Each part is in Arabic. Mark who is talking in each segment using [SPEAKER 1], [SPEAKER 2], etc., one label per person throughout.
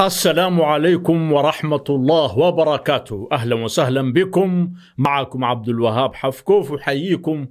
[SPEAKER 1] السلام عليكم ورحمة الله وبركاته أهلا وسهلا بكم معكم عبد الوهاب حفكوف أحييكم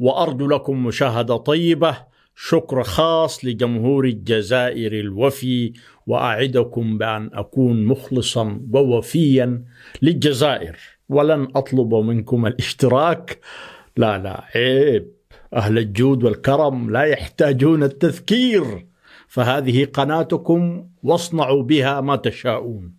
[SPEAKER 1] وأرجو لكم مشاهدة طيبة شكر خاص لجمهور الجزائر الوفي وأعدكم بأن أكون مخلصا ووفيا للجزائر ولن أطلب منكم الاشتراك لا لا عيب أهل الجود والكرم لا يحتاجون التذكير فهذه قناتكم واصنعوا بها ما تشاءون.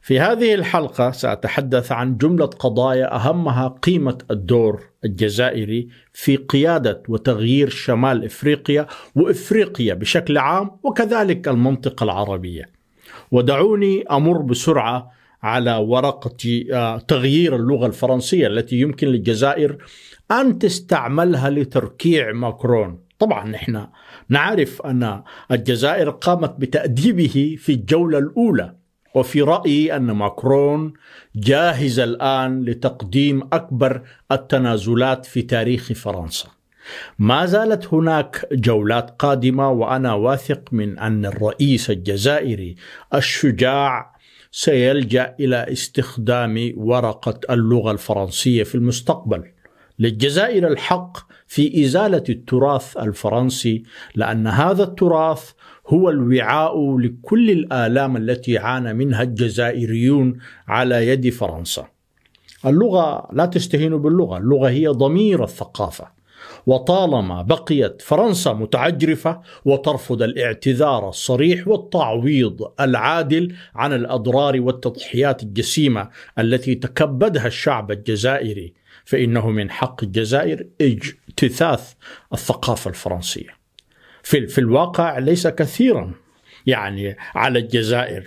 [SPEAKER 1] في هذه الحلقه ساتحدث عن جمله قضايا اهمها قيمه الدور الجزائري في قياده وتغيير شمال افريقيا وافريقيا بشكل عام وكذلك المنطقه العربيه. ودعوني امر بسرعه على ورقه آه، تغيير اللغه الفرنسيه التي يمكن للجزائر ان تستعملها لتركيع ماكرون طبعا نحن نعرف ان الجزائر قامت بتاديبه في الجوله الاولى وفي رايي ان ماكرون جاهز الان لتقديم اكبر التنازلات في تاريخ فرنسا. ما زالت هناك جولات قادمه وانا واثق من ان الرئيس الجزائري الشجاع سيلجا الى استخدام ورقه اللغه الفرنسيه في المستقبل. للجزائر الحق في ازاله التراث الفرنسي لان هذا التراث هو الوعاء لكل الالام التي عانى منها الجزائريون على يد فرنسا. اللغه لا تستهين باللغه، اللغه هي ضمير الثقافه. وطالما بقيت فرنسا متعجرفه وترفض الاعتذار الصريح والتعويض العادل عن الاضرار والتضحيات الجسيمه التي تكبدها الشعب الجزائري فانه من حق الجزائر اجتثاث الثقافه الفرنسيه. في في الواقع ليس كثيرا يعني على الجزائر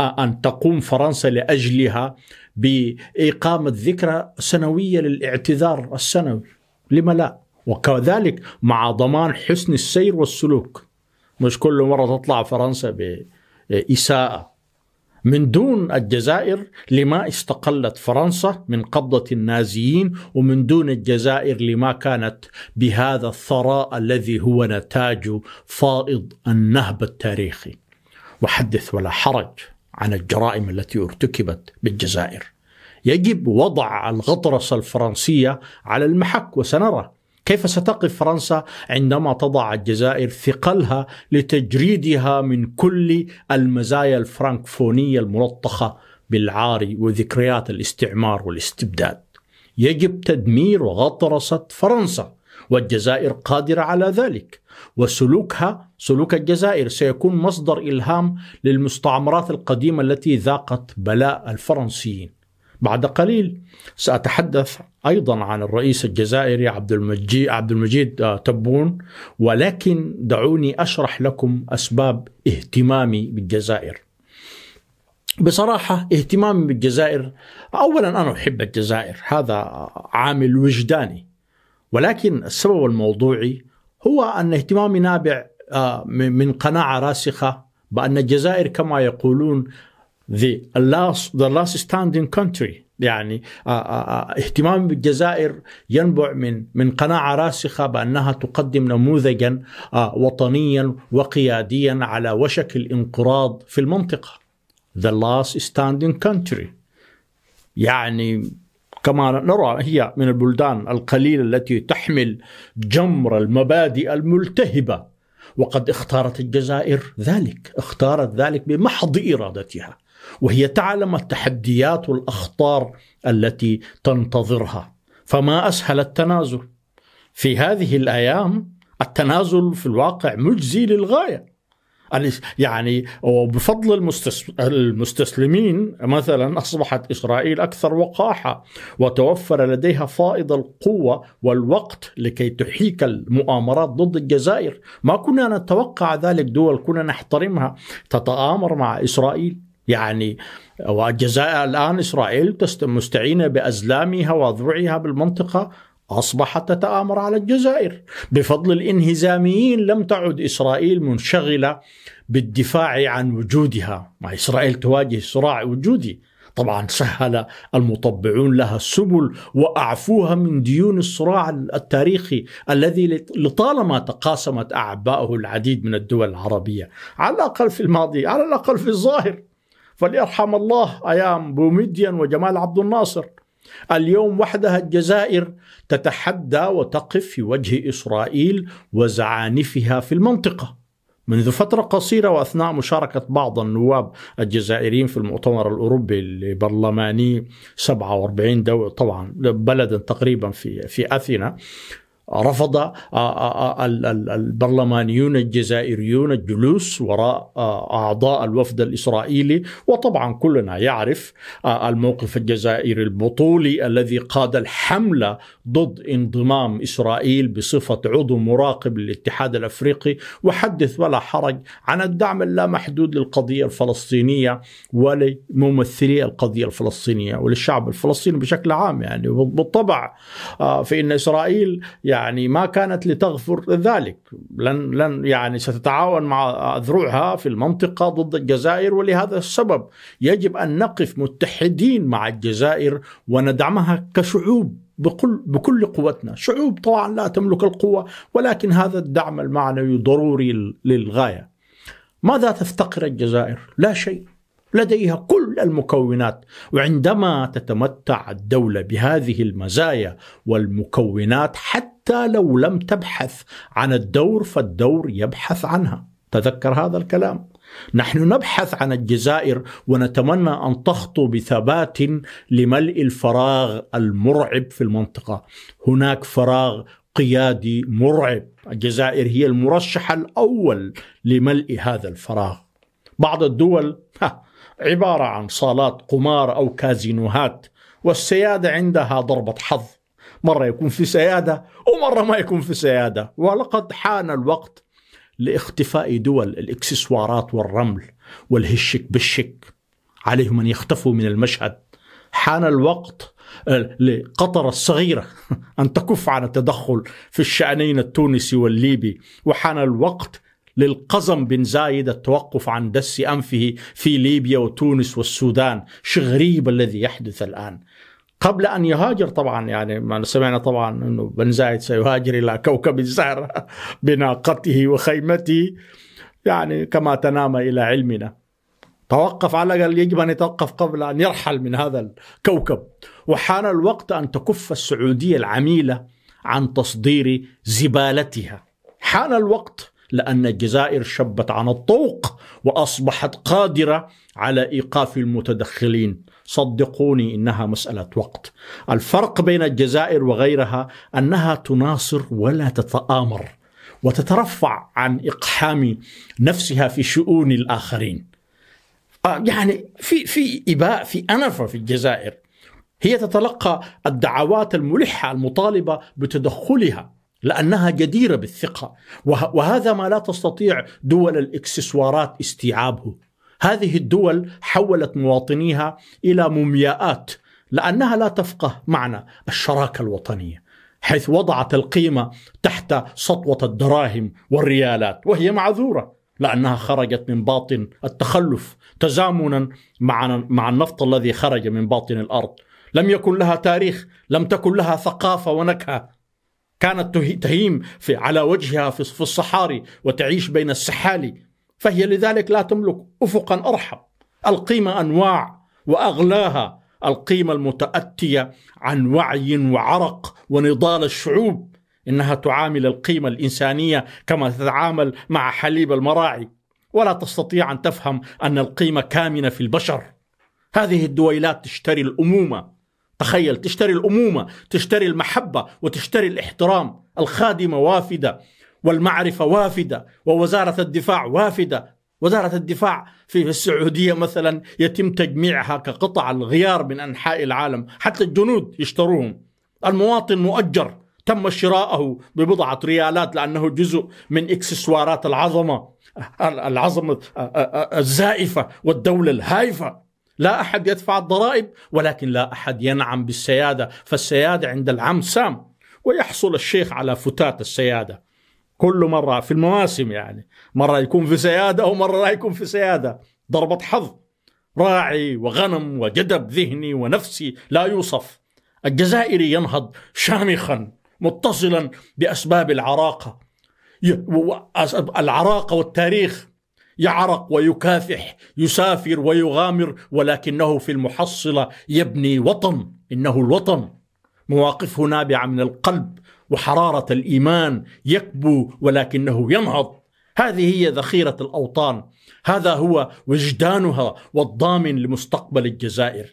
[SPEAKER 1] آه، ان تقوم فرنسا لاجلها باقامه ذكرى سنويه للاعتذار السنوي لما لا وكذلك مع ضمان حسن السير والسلوك مش كل مرة تطلع فرنسا بإساءة من دون الجزائر لما استقلت فرنسا من قبضة النازيين ومن دون الجزائر لما كانت بهذا الثراء الذي هو نتاج فائض النهب التاريخي وحدث ولا حرج عن الجرائم التي ارتكبت بالجزائر يجب وضع الغطرسة الفرنسية على المحك وسنرى كيف ستقف فرنسا عندما تضع الجزائر ثقلها لتجريدها من كل المزايا الفرنكفونيه الملطخه بالعار وذكريات الاستعمار والاستبداد. يجب تدمير وغطرسه فرنسا والجزائر قادره على ذلك وسلوكها سلوك الجزائر سيكون مصدر الهام للمستعمرات القديمه التي ذاقت بلاء الفرنسيين. بعد قليل سأتحدث أيضا عن الرئيس الجزائري عبد المجيد, عبد المجيد آه، تبون ولكن دعوني أشرح لكم أسباب اهتمامي بالجزائر بصراحة اهتمامي بالجزائر أولا أنا أحب الجزائر هذا عامل وجداني ولكن السبب الموضوعي هو أن اهتمامي نابع آه، من قناعة راسخة بأن الجزائر كما يقولون the last the last standing country يعني آه، آه، آه، اهتمام بالجزائر ينبع من من قناعه راسخه بانها تقدم نموذجا وطنيا وقياديا على وشك الانقراض في المنطقه. The last standing country. يعني كما نرى هي من البلدان القليله التي تحمل جمر المبادئ الملتهبه وقد اختارت الجزائر ذلك، اختارت ذلك بمحض ارادتها. وهي تعلم التحديات والاخطار التي تنتظرها فما اسهل التنازل في هذه الايام التنازل في الواقع مجزي للغايه يعني وبفضل المستسلمين مثلا اصبحت اسرائيل اكثر وقاحه وتوفر لديها فائض القوه والوقت لكي تحيك المؤامرات ضد الجزائر، ما كنا نتوقع ذلك دول كنا نحترمها تتآمر مع اسرائيل يعني والجزائر الآن إسرائيل مستعينة بأزلامها وضعها بالمنطقة أصبحت تتآمر على الجزائر بفضل الإنهزاميين لم تعد إسرائيل منشغلة بالدفاع عن وجودها ما إسرائيل تواجه صراع وجودي طبعا سهل المطبعون لها السبل واعفوها من ديون الصراع التاريخي الذي لطالما تقاسمت اعباؤه العديد من الدول العربيه على الاقل في الماضي على الاقل في الظاهر فليرحم الله أيام بوميديان وجمال عبد الناصر اليوم وحدها الجزائر تتحدى وتقف في وجه إسرائيل وزعانفها في المنطقة منذ فترة قصيرة وأثناء مشاركة بعض النواب الجزائريين في المؤتمر الأوروبي البرلماني 47 دولة طبعا بلدا تقريبا في في أثينا رفض البرلمانيون الجزائريون الجلوس وراء اعضاء الوفد الاسرائيلي وطبعا كلنا يعرف الموقف الجزائري البطولي الذي قاد الحمله ضد انضمام اسرائيل بصفه عضو مراقب للاتحاد الافريقي وحدث ولا حرج عن الدعم اللامحدود للقضيه الفلسطينيه ولممثلي القضيه الفلسطينيه وللشعب الفلسطيني بشكل عام يعني بالطبع فان اسرائيل يعني يعني ما كانت لتغفر ذلك لن لن يعني ستتعاون مع اذرعها في المنطقه ضد الجزائر ولهذا السبب يجب ان نقف متحدين مع الجزائر وندعمها كشعوب بكل بكل قوتنا، شعوب طبعا لا تملك القوه ولكن هذا الدعم المعنوي ضروري للغايه. ماذا تفتقر الجزائر؟ لا شيء. لديها كل المكونات وعندما تتمتع الدوله بهذه المزايا والمكونات حتى حتى لو لم تبحث عن الدور فالدور يبحث عنها تذكر هذا الكلام نحن نبحث عن الجزائر ونتمنى ان تخطو بثبات لملء الفراغ المرعب في المنطقه هناك فراغ قيادي مرعب الجزائر هي المرشح الاول لملء هذا الفراغ بعض الدول عباره عن صالات قمار او كازينوهات والسياده عندها ضربه حظ مرة يكون في سيادة ومرة ما يكون في سيادة ولقد حان الوقت لاختفاء دول الاكسسوارات والرمل والهشك بالشك عليهم أن يختفوا من المشهد حان الوقت آه، لقطر الصغيرة أن تكف عن التدخل في الشأنين التونسي والليبي وحان الوقت للقزم بن زايد التوقف عن دس أنفه في ليبيا وتونس والسودان شغريب الذي يحدث الآن قبل ان يهاجر طبعا يعني ما سمعنا طبعا انه بن زايد سيهاجر الى كوكب الزهره بناقته وخيمته يعني كما تنام الى علمنا توقف على قال يجب ان يتوقف قبل ان يرحل من هذا الكوكب وحان الوقت ان تكف السعوديه العميله عن تصدير زبالتها حان الوقت لأن الجزائر شبت عن الطوق وأصبحت قادرة على إيقاف المتدخلين صدقوني إنها مسألة وقت الفرق بين الجزائر وغيرها أنها تناصر ولا تتآمر وتترفع عن إقحام نفسها في شؤون الآخرين آه، يعني في في إباء في أنفة في الجزائر هي تتلقى الدعوات الملحة المطالبة بتدخلها لأنها جديرة بالثقة وهذا ما لا تستطيع دول الإكسسوارات استيعابه هذه الدول حولت مواطنيها إلى مومياءات لأنها لا تفقه معنى الشراكة الوطنية حيث وضعت القيمة تحت سطوة الدراهم والريالات وهي معذورة لأنها خرجت من باطن التخلف تزامنا مع مع النفط الذي خرج من باطن الأرض لم يكن لها تاريخ لم تكن لها ثقافة ونكهة كانت تهيم في على وجهها في الصحاري وتعيش بين السحالي فهي لذلك لا تملك افقا ارحب القيمه انواع واغلاها القيمه المتاتيه عن وعي وعرق ونضال الشعوب انها تعامل القيمه الانسانيه كما تتعامل مع حليب المراعي ولا تستطيع ان تفهم ان القيمه كامنه في البشر هذه الدويلات تشتري الامومه تخيل تشتري الأمومة تشتري المحبة وتشتري الاحترام الخادمة وافدة والمعرفة وافدة ووزارة الدفاع وافدة وزارة الدفاع في السعودية مثلا يتم تجميعها كقطع الغيار من أنحاء العالم حتى الجنود يشتروهم المواطن مؤجر تم شراءه ببضعة ريالات لأنه جزء من إكسسوارات العظمة العظمة الزائفة والدولة الهائفة لا أحد يدفع الضرائب ولكن لا أحد ينعم بالسيادة فالسيادة عند العم سام ويحصل الشيخ على فتات السيادة كل مرة في المواسم يعني مرة يكون في سيادة ومرة لا يكون في سيادة ضربة حظ راعي وغنم وجدب ذهني ونفسي لا يوصف الجزائري ينهض شامخا متصلا بأسباب العراقة العراقة والتاريخ يعرق ويكافح يسافر ويغامر ولكنه في المحصله يبني وطن انه الوطن مواقفه نابعه من القلب وحراره الايمان يكبو ولكنه ينهض هذه هي ذخيره الاوطان هذا هو وجدانها والضامن لمستقبل الجزائر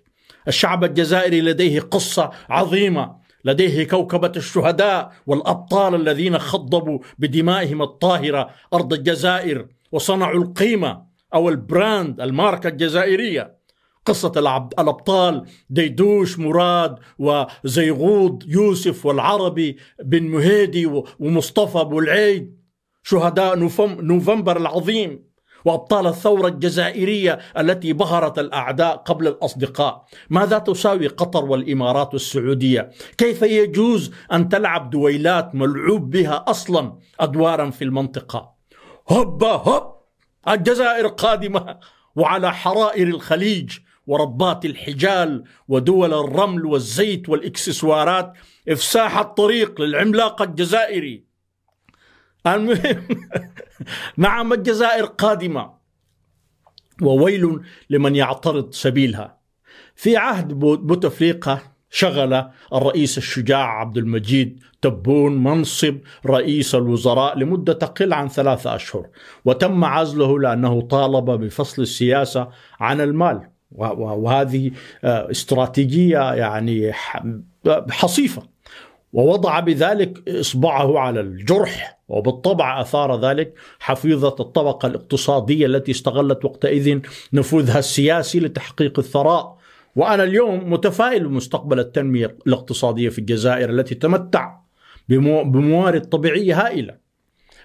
[SPEAKER 1] الشعب الجزائري لديه قصه عظيمه لديه كوكبة الشهداء والأبطال الذين خضبوا بدمائهم الطاهرة أرض الجزائر وصنعوا القيمة أو البراند الماركة الجزائرية قصة الأبطال ديدوش مراد وزيغود يوسف والعربي بن مهيدي ومصطفى أبو العيد شهداء نوفمبر العظيم وأبطال الثورة الجزائرية التي بهرت الأعداء قبل الأصدقاء ماذا تساوي قطر والإمارات والسعودية كيف يجوز أن تلعب دويلات ملعوب بها أصلا أدوارا في المنطقة؟ هوبا هوب الجزائر قادمة وعلى حرائر الخليج وربات الحجال ودول الرمل والزيت والإكسسوارات إفساح الطريق للعملاق الجزائري المهم نعم الجزائر قادمة وويل لمن يعترض سبيلها في عهد بوتفليقة شغل الرئيس الشجاع عبد المجيد تبون منصب رئيس الوزراء لمدة تقل عن ثلاثة أشهر وتم عزله لأنه طالب بفصل السياسة عن المال وهذه آه، استراتيجية يعني حصيفة ووضع بذلك إصبعه على الجرح وبالطبع أثار ذلك حفيظة الطبقة الاقتصادية التي استغلت وقتئذ نفوذها السياسي لتحقيق الثراء وأنا اليوم متفائل بمستقبل التنمية الاقتصادية في الجزائر التي تمتع بموارد طبيعية هائلة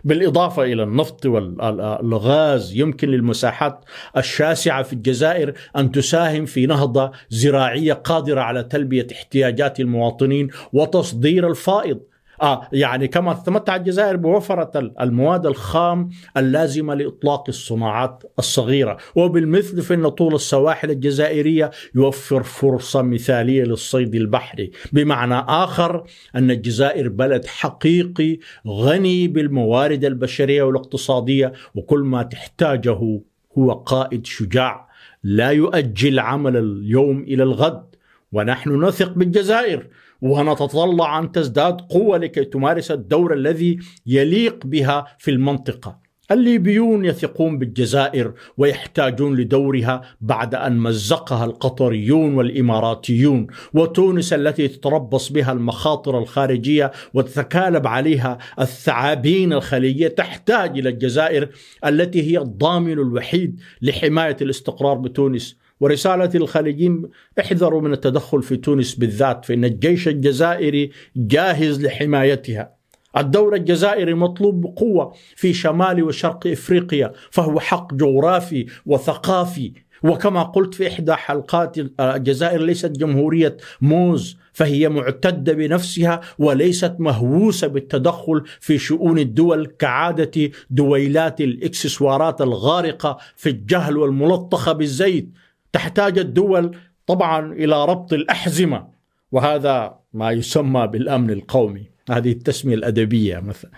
[SPEAKER 1] بالإضافة إلى النفط والغاز يمكن للمساحات الشاسعة في الجزائر أن تساهم في نهضة زراعية قادرة على تلبية احتياجات المواطنين وتصدير الفائض آه يعني كما تمتع الجزائر بوفرة المواد الخام اللازمة لإطلاق الصناعات الصغيرة وبالمثل فإن طول السواحل الجزائرية يوفر فرصة مثالية للصيد البحري بمعنى آخر أن الجزائر بلد حقيقي غني بالموارد البشرية والاقتصادية وكل ما تحتاجه هو قائد شجاع لا يؤجل عمل اليوم إلى الغد ونحن نثق بالجزائر ونتطلع أن تزداد قوة لكي تمارس الدور الذي يليق بها في المنطقة الليبيون يثقون بالجزائر ويحتاجون لدورها بعد ان مزقها القطريون والاماراتيون وتونس التي تتربص بها المخاطر الخارجيه وتتكالب عليها الثعابين الخليجيه تحتاج الى الجزائر التي هي الضامن الوحيد لحمايه الاستقرار بتونس ورسالة الخليجين احذروا من التدخل في تونس بالذات فإن الجيش الجزائري جاهز لحمايتها الدور الجزائري مطلوب بقوة في شمال وشرق إفريقيا فهو حق جغرافي وثقافي وكما قلت في إحدى حلقات الجزائر ليست جمهورية موز فهي معتدة بنفسها وليست مهووسة بالتدخل في شؤون الدول كعادة دويلات الإكسسوارات الغارقة في الجهل والملطخة بالزيت تحتاج الدول طبعا الى ربط الاحزمه وهذا ما يسمى بالامن القومي هذه التسميه الادبيه مثلا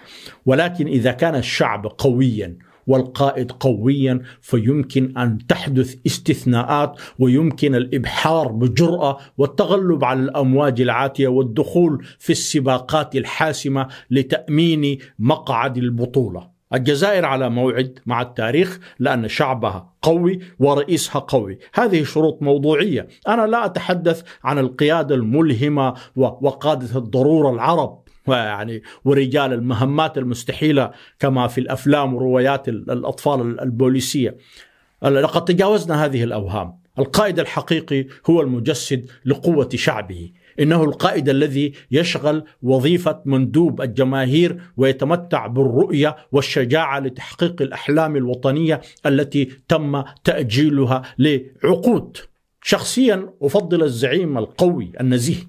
[SPEAKER 1] ولكن اذا كان الشعب قويا والقائد قويا فيمكن ان تحدث استثناءات ويمكن الابحار بجراه والتغلب على الامواج العاتيه والدخول في السباقات الحاسمه لتامين مقعد البطوله الجزائر على موعد مع التاريخ لأن شعبها قوي ورئيسها قوي هذه شروط موضوعية أنا لا أتحدث عن القيادة الملهمة وقادة الضرورة العرب ويعني ورجال المهمات المستحيلة كما في الأفلام وروايات الأطفال البوليسية لقد تجاوزنا هذه الأوهام القائد الحقيقي هو المجسد لقوة شعبه انه القائد الذي يشغل وظيفه مندوب الجماهير ويتمتع بالرؤيه والشجاعه لتحقيق الاحلام الوطنيه التي تم تاجيلها لعقود. شخصيا افضل الزعيم القوي النزيه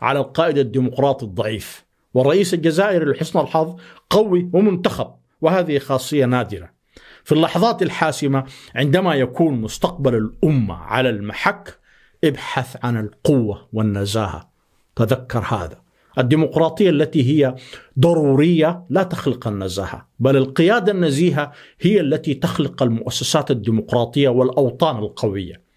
[SPEAKER 1] على القائد الديمقراطي الضعيف. والرئيس الجزائري لحسن الحظ قوي ومنتخب وهذه خاصيه نادره. في اللحظات الحاسمه عندما يكون مستقبل الامه على المحك ابحث عن القوة والنزاهة تذكر هذا الديمقراطية التي هي ضرورية لا تخلق النزاهة بل القيادة النزيهة هي التي تخلق المؤسسات الديمقراطية والأوطان القوية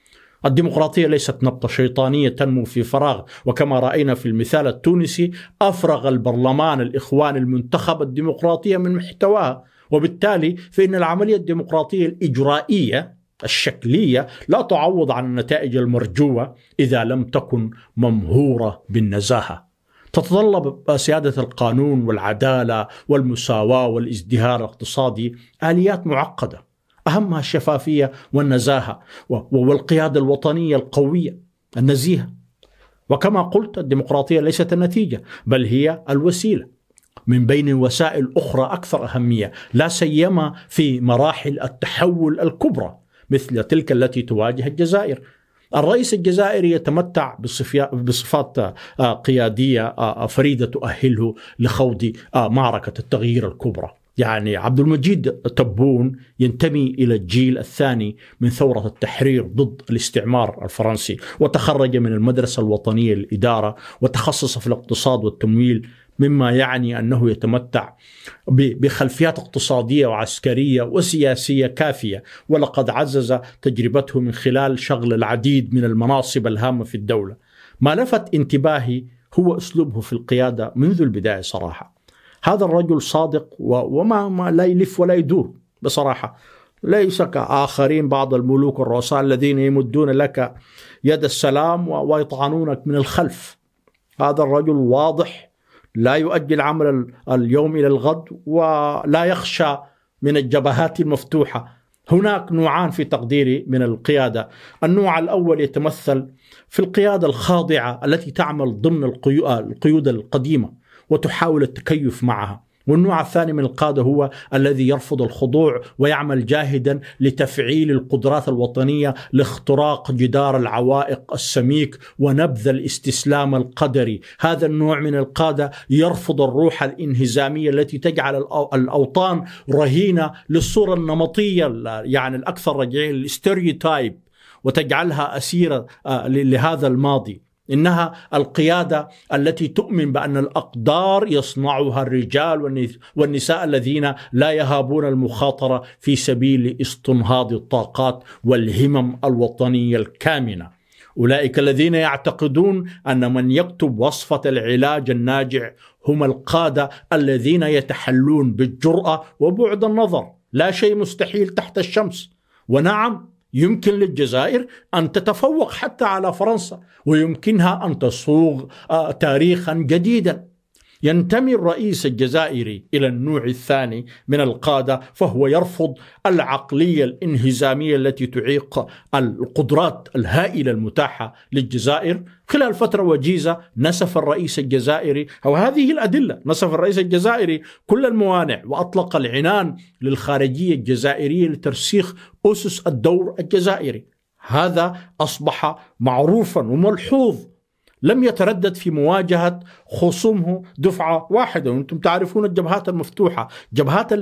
[SPEAKER 1] الديمقراطية ليست نبطه شيطانية تنمو في فراغ وكما رأينا في المثال التونسي أفرغ البرلمان الإخوان المنتخب الديمقراطية من محتواها وبالتالي فإن العملية الديمقراطية الإجرائية الشكلية لا تعوض عن النتائج المرجوة إذا لم تكن ممهورة بالنزاهة تتطلب سيادة القانون والعدالة والمساواة والازدهار الاقتصادي آليات معقدة أهمها الشفافية والنزاهة والقيادة الوطنية القوية النزيهة وكما قلت الديمقراطية ليست النتيجة بل هي الوسيلة من بين وسائل أخرى أكثر أهمية لا سيما في مراحل التحول الكبرى مثل تلك التي تواجه الجزائر الرئيس الجزائري يتمتع بصفات آه، قيادية آه، آه، فريدة تؤهله لخوض معركة التغيير الكبرى يعني عبد المجيد تبون ينتمي الى الجيل الثاني من ثوره التحرير ضد الاستعمار الفرنسي وتخرج من المدرسه الوطنيه للاداره وتخصص في الاقتصاد والتمويل مما يعني انه يتمتع بخلفيات اقتصاديه وعسكريه وسياسيه كافيه ولقد عزز تجربته من خلال شغل العديد من المناصب الهامه في الدوله. ما لفت انتباهي هو اسلوبه في القياده منذ البدايه صراحه. هذا الرجل صادق وما ما لا يلف ولا يدور بصراحه. ليس كآخرين بعض الملوك الرؤساء الذين يمدون لك يد السلام ويطعنونك من الخلف هذا الرجل واضح لا يؤجل العمل اليوم الى الغد ولا يخشى من الجبهات المفتوحه هناك نوعان في تقديري من القياده، النوع الاول يتمثل في القياده الخاضعه التي تعمل ضمن آه، القيود القديمه وتحاول التكيف معها. والنوع الثاني من القادة هو الذي يرفض الخضوع ويعمل جاهدا لتفعيل القدرات الوطنية لاختراق جدار العوائق السميك ونبذ الاستسلام القدري هذا النوع من القادة يرفض الروح الانهزامية التي تجعل الأوطان رهينة للصورة النمطية يعني الأكثر رجعية للستيريوتايب وتجعلها أسيرة آه، لهذا الماضي انها القياده التي تؤمن بان الاقدار يصنعها الرجال والنساء الذين لا يهابون المخاطره في سبيل استنهاض الطاقات والهمم الوطنيه الكامنه اولئك الذين يعتقدون ان من يكتب وصفه العلاج الناجع هم القاده الذين يتحلون بالجراه وبعد النظر لا شيء مستحيل تحت الشمس ونعم يمكن للجزائر أن تتفوق حتى على فرنسا ويمكنها أن تصوغ آه، تاريخا جديدا ينتمي الرئيس الجزائري إلى النوع الثاني من القادة فهو يرفض العقلية الانهزامية التي تعيق القدرات الهائلة المتاحة للجزائر خلال فترة وجيزة نسف الرئيس الجزائري أو هذه الأدلة نسف الرئيس الجزائري كل الموانع وأطلق العنان للخارجية الجزائرية لترسيخ أسس الدور الجزائري هذا أصبح معروفا وملحوظ لم يتردد في مواجهة خصومه دفعة واحدة وانتم تعرفون الجبهات المفتوحة جبهات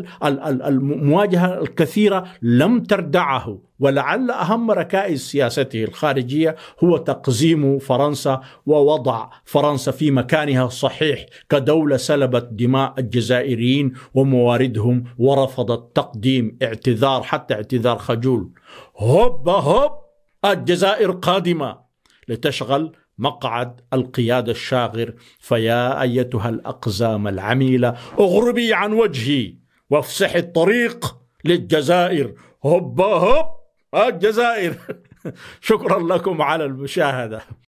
[SPEAKER 1] المواجهة الكثيرة لم تردعه ولعل أهم ركائز سياسته الخارجية هو تقزيم فرنسا ووضع فرنسا في مكانها الصحيح كدولة سلبت دماء الجزائريين ومواردهم ورفضت تقديم اعتذار حتى اعتذار خجول هوب هوب الجزائر قادمة لتشغل مقعد القيادة الشاغر فيا أيتها الأقزام العميلة اغربي عن وجهي وافسحي الطريق للجزائر هب هب الجزائر شكرا لكم على المشاهدة